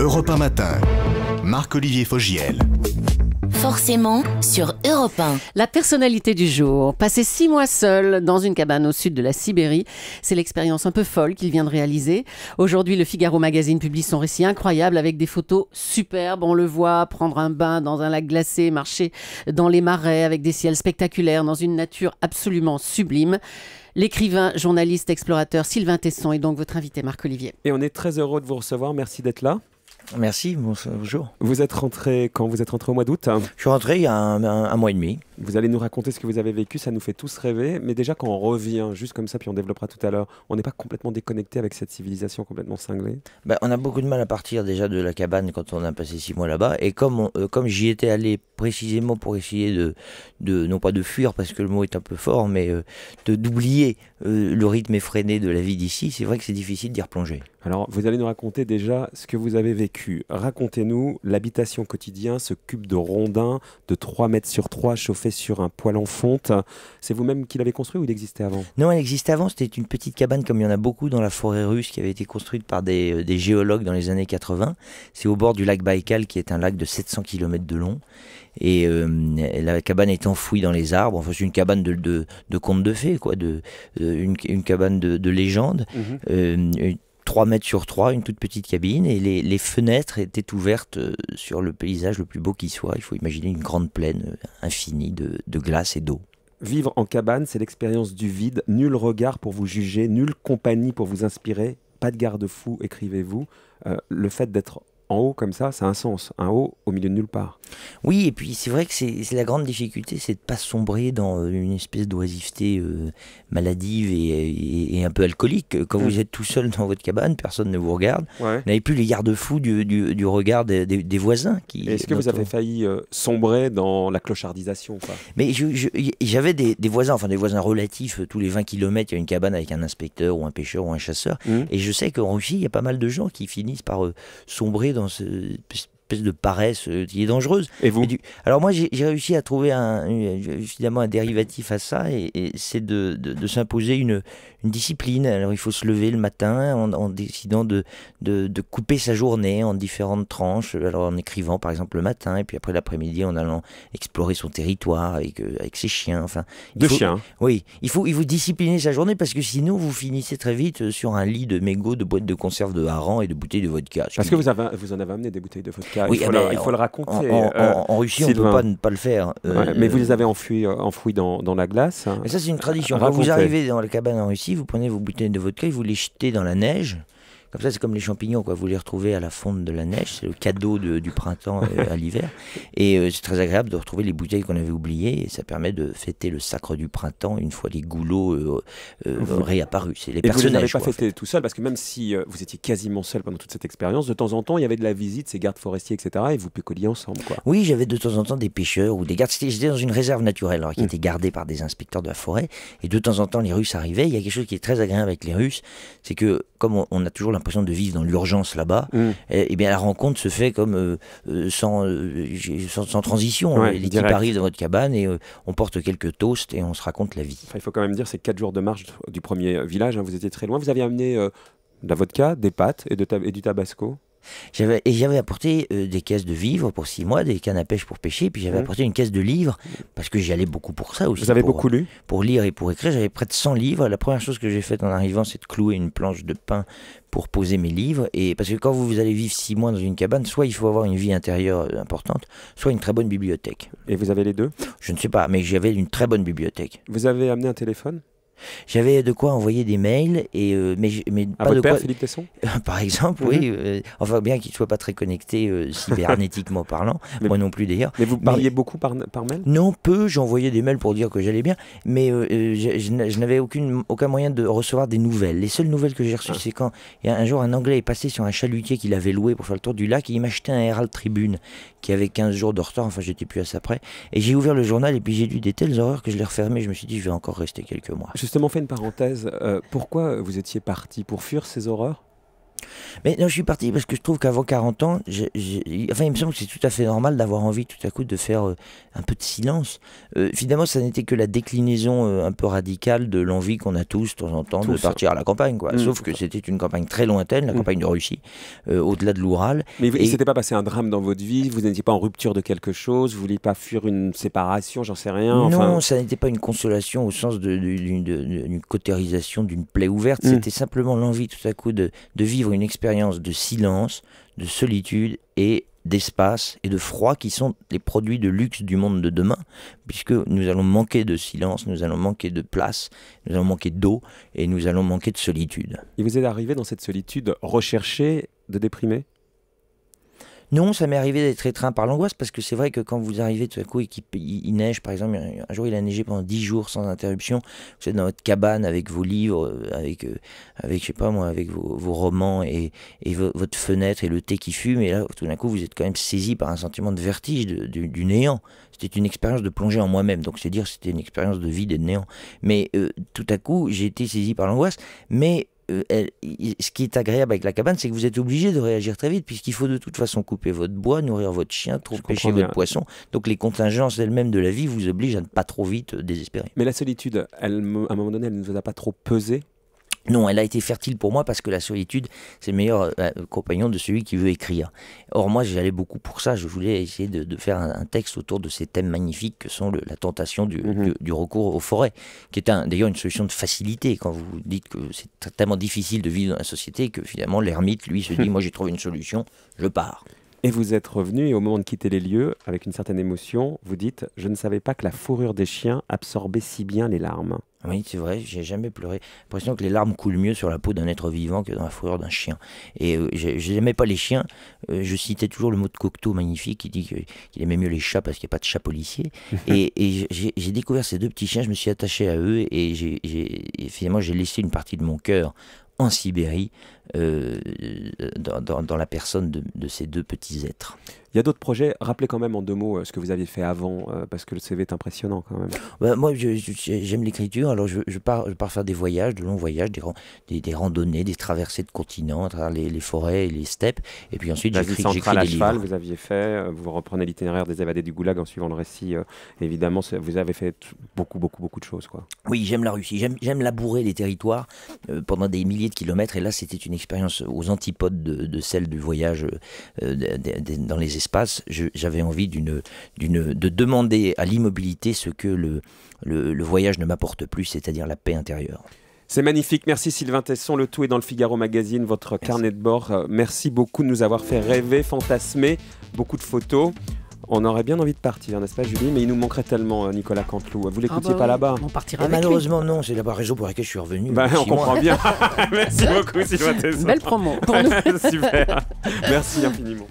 Europe Matin. Marc-Olivier Fogiel. Forcément sur Europe 1. La personnalité du jour. Passer six mois seul dans une cabane au sud de la Sibérie, c'est l'expérience un peu folle qu'il vient de réaliser. Aujourd'hui, le Figaro Magazine publie son récit incroyable avec des photos superbes. On le voit prendre un bain dans un lac glacé, marcher dans les marais avec des ciels spectaculaires, dans une nature absolument sublime. L'écrivain, journaliste, explorateur Sylvain Tesson est donc votre invité, Marc-Olivier. Et on est très heureux de vous recevoir. Merci d'être là. Merci, bonjour. Vous êtes rentré quand Vous êtes rentré au mois d'août Je suis rentré il y a un, un mois et demi. Vous allez nous raconter ce que vous avez vécu, ça nous fait tous rêver. Mais déjà, quand on revient, juste comme ça, puis on développera tout à l'heure, on n'est pas complètement déconnecté avec cette civilisation complètement cinglée bah, On a beaucoup de mal à partir déjà de la cabane quand on a passé six mois là-bas. Et comme, euh, comme j'y étais allé précisément pour essayer de, de, non pas de fuir, parce que le mot est un peu fort, mais euh, de d'oublier euh, le rythme effréné de la vie d'ici, c'est vrai que c'est difficile d'y replonger. Alors, vous allez nous raconter déjà ce que vous avez vécu. Racontez-nous l'habitation quotidienne, ce cube de rondins de 3 mètres sur 3 chauffé sur un poêle en fonte. C'est vous-même qui l'avez construit ou il existait avant Non, elle existait avant. C'était une petite cabane comme il y en a beaucoup dans la forêt russe qui avait été construite par des, euh, géologues dans les années 80. C'est au bord du lac Baïkal qui est un lac de 700 km de long. Et euh, la cabane est enfouie dans les arbres. Enfin, c'est une cabane de, de, de conte de fées, quoi, de, euh, une, cabane de, de légende. Mhm. 3 mètres sur 3, une toute petite cabine, et les, fenêtres étaient ouvertes euh, sur le paysage le plus beau qui soit. Il faut imaginer une grande plaine euh, infinie de, glace et d'eau. Vivre en cabane, c'est l'expérience du vide, nul regard pour vous juger, nulle compagnie pour vous inspirer, pas de garde-fou, écrivez-vous. Euh, le fait d'être en haut comme ça, ça a un sens. Un haut au milieu de nulle part. Oui, et puis c'est vrai que c'est la grande difficulté, c'est de pas sombrer dans euh, une espèce d'oisiveté euh, maladive et, un peu alcoolique. Quand vous mm. êtes tout seul dans votre cabane, personne ne vous regarde. Vous n'avez plus les garde-fous du, regard des, voisins. Est-ce que vous avez failli euh, sombrer dans la clochardisation Mais j'avais des, voisins, enfin des voisins relatifs. Tous les 20 km, il y a une cabane avec un inspecteur ou un pêcheur ou un chasseur. Mm. Et je sais qu'en Russie, il y a pas mal de gens qui finissent par sombrer dans ce, espèce de paresse euh, qui est dangereuse. Et vous Alors moi, j'ai réussi à trouver un, un dérivatif à ça, et, c'est de, s'imposer une, une, discipline. Alors il faut se lever le matin en, décidant de, de, couper sa journée en différentes tranches, alors en écrivant par exemple le matin, et puis après l'après-midi en allant explorer son territoire avec, euh, avec ses chiens. Enfin, chiens Oui, il faut, il faut discipliner sa journée parce que sinon vous finissez très vite euh, sur un lit de mégots, de boîtes de conserve de harengs et de bouteilles de vodka. Parce que vous, vous en avez amené des bouteilles de vodka eh ben, il, faut, le raconter. En, euh, Russie, on ne peut pas ne pas le faire. Euh, mais vous euh, les avez enfouis, dans, dans, la glace. Hein. Mais ça, c'est une tradition. Quand vous arrivez dans la cabane en Russie, vous prenez vos bouteilles de vodka et vous les jetez dans la neige. Comme ça, c'est comme les champignons, quoi. Vous les retrouvez à la fonte de la neige, c'est le cadeau du printemps euh, à l'hiver. Et euh, c'est très agréable de retrouver les bouteilles qu'on avait oubliées. Et ça permet de fêter le sacre du printemps une fois les goulots euh, réapparus. C'est les et personnages. Vous n'avez pas fêté tout seul parce que même si vous étiez quasiment seul pendant toute cette expérience, de temps en temps, il y avait de la visite, ces gardes forestiers, etc. Et vous pécoliez ensemble, quoi. Oui, j'avais de temps en temps des pêcheurs ou des gardes. J'étais dans une réserve naturelle, qui mm. était gardée par des inspecteurs de la forêt. Et de temps en temps, les Russes arrivaient. Il y a quelque chose qui est très agréable avec les Russes, c'est que comme on, a toujours l'impression de vivre dans l'urgence là-bas, mm. et, eh, eh bien la rencontre se fait comme euh, euh, euh, sans, transition. L'équipe arrive dans votre cabane et on porte quelques toasts et on se raconte la vie. il faut quand même dire, c'est 4 jours de marche du premier village, hein, vous étiez très loin, vous aviez amené de la vodka, des pâtes et du tabasco j'avais, et j'avais apporté euh, des caisses de vivres pour six mois, des cannes à pêche pour pêcher, puis j'avais mmh. apporté une caisse de livres, parce que j'y allais beaucoup pour ça aussi. Vous avez beaucoup lu euh, Pour lire et pour écrire, j'avais près de 100 livres. La première chose que j'ai faite en arrivant, c'est de clouer une planche de pain pour poser mes livres. Et parce que quand vous allez vivre six mois dans une cabane, soit il faut avoir une vie intérieure euh, importante, soit une très bonne bibliothèque. Et vous avez les deux Je ne sais pas, mais j'avais une très bonne bibliothèque. Vous avez amené un téléphone j'avais de quoi envoyer des mails, et, euh, mais, mais pas votre de père, quoi... Euh, par exemple, oui. Mhm. Euh, enfin, bien qu'il ne soit pas très connecté cybernétiquement parlant, moi non plus d'ailleurs. Mais vous parliez beaucoup par, par mail Non, peu. J'envoyais des mails pour dire que j'allais bien, mais je, je, n'avais aucun moyen de recevoir des nouvelles. Les seules nouvelles que j'ai reçues, ah. c'est quand y un jour un Anglais est passé sur un chalutier qu'il avait loué pour faire le tour du lac, et il acheté un Herald Tribune qui avait 15 jours de retard, enfin j'étais plus à ça près, et j'ai ouvert le journal et puis j'ai lu des telles horreurs que je l'ai refermé, je me suis dit je vais encore rester quelques mois justement fait une parenthèse. Euh, pourquoi vous étiez parti Pour fuir ces horreurs mais non, je suis parti parce que je trouve qu'avant 40 ans, enfin, il me semble que c'est tout à fait normal d'avoir envie tout à coup de faire euh, un peu de silence. Euh, finalement, ça n'était que la déclinaison euh, un peu radicale de l'envie qu'on a tous, de temps en temps, de partir à la campagne. Quoi. Mm. Sauf que c'était une campagne très lointaine, la mm. campagne de Russie, au-delà de l'Oural. Mais vous, il ne s'était pas passé un drame dans votre vie Vous n'étiez pas en rupture de quelque chose Vous ne vouliez pas fuir une séparation J'en sais rien. Non, ça n'était pas une consolation au sens d'une cautérisation, d'une plaie ouverte. Mm. C'était simplement l'envie tout à coup de, de vivre une une expérience de silence, de solitude et d'espace et de froid qui sont les produits de luxe du monde de demain, puisque nous allons manquer de silence, nous allons manquer de place, nous allons manquer d'eau et nous allons manquer de solitude. Et vous êtes arrivé dans cette solitude recherchée de déprimer non, ça m'est arrivé d'être étreint par l'angoisse parce que c'est vrai que quand vous arrivez tout à coup et qu'il neige, par exemple, un jour il a neigé pendant 10 jours sans interruption, vous êtes dans votre cabane avec vos livres, euh, avec, euh, avec je sais pas moi, avec vos, romans et, votre fenêtre et le thé qui fume, et là tout d'un coup vous êtes quand même saisi par un sentiment de vertige, du néant. C'était une expérience de plongée en moi-même, donc c'est dire c'était une expérience de vide et de néant. Mais euh, tout à coup j'ai été saisi par l'angoisse, mais euh, ce qui est agréable avec la cabane, c'est que vous êtes obligé de réagir très vite, puisqu'il faut de toute façon couper votre bois, nourrir votre chien, trop pêcher votre poisson. Donc les contingences elles-mêmes de la vie vous obligent à ne pas trop vite euh, désespérer. Mais la solitude, elle, à un moment donné, elle ne vous a pas trop pesé non, elle a été fertile pour moi parce que la solitude, c'est le meilleur euh, euh, compagnon de celui qui veut écrire. Or, moi, j'allais beaucoup pour ça. Je voulais essayer de, faire un, texte autour de ces thèmes magnifiques que sont la tentation mhm. du, recours aux forêts, qui est d'ailleurs une solution de facilité. Quand vous dites que c'est tellement difficile de vivre dans la société que finalement, l'ermite, lui, se dit Moi, j'ai trouvé une solution, je pars. Et vous êtes revenu et au moment de quitter les lieux, avec une certaine émotion, vous dites « Je ne savais pas que la fourrure des chiens absorbait si bien les larmes ». Oui, c'est vrai, j'ai jamais pleuré. J'ai l'impression que les larmes coulent mieux sur la peau d'un être vivant que dans la fourrure d'un chien. Et euh, je n'aimais pas les chiens. Euh, je citais toujours le mot de Cocteau magnifique qui dit qu'il aimait mieux les chats parce qu'il n'y a pas de chat policier. et, j'ai découvert ces deux petits chiens, je me suis attaché à eux et, et finalement j'ai laissé une partie de mon cœur en Sibérie euh, dans, la personne de, ces deux petits êtres. Il y a d'autres projets. Rappelez quand même en deux mots euh, ce que vous aviez fait avant, euh, parce que le CV est impressionnant quand même. Bah, moi, j'aime l'écriture. Alors, je, pars, faire des voyages, de longs voyages, des, des, randonnées, des traversées de continents, à travers les, forêts et les steppes. Et puis ensuite, j'écris des livres. vous aviez fait. Vous reprenez l'itinéraire des évadés du Goulag en suivant le récit. évidemment, vous avez fait beaucoup, beaucoup, beaucoup de choses. Quoi. Oui, j'aime la Russie. J'aime labourer les territoires pendant des milliers de kilomètres. Et là, c'était une expérience aux antipodes de, celle du voyage euh, dans les espaces, j'avais envie d'une, de demander à l'immobilité ce que le, le, voyage ne m'apporte plus, c'est-à-dire la paix intérieure. C'est magnifique. Merci Sylvain Tesson. Le tout est dans le Figaro Magazine, votre carnet de bord. Euh, merci beaucoup de nous avoir fait rêver, fantasmer. Beaucoup de photos. On aurait bien envie de partir, n'est-ce pas, Julie Mais il nous manquerait tellement, euh, Nicolas Canteloup. Vous ah l'écoutiez bah pas là-bas eh ben, Malheureusement, non. j'ai la raison pour laquelle je suis revenu. Bah, on comprend bien. Merci beaucoup, Sylvain Tesson. Belle promo. Pour nous. Super. Merci infiniment.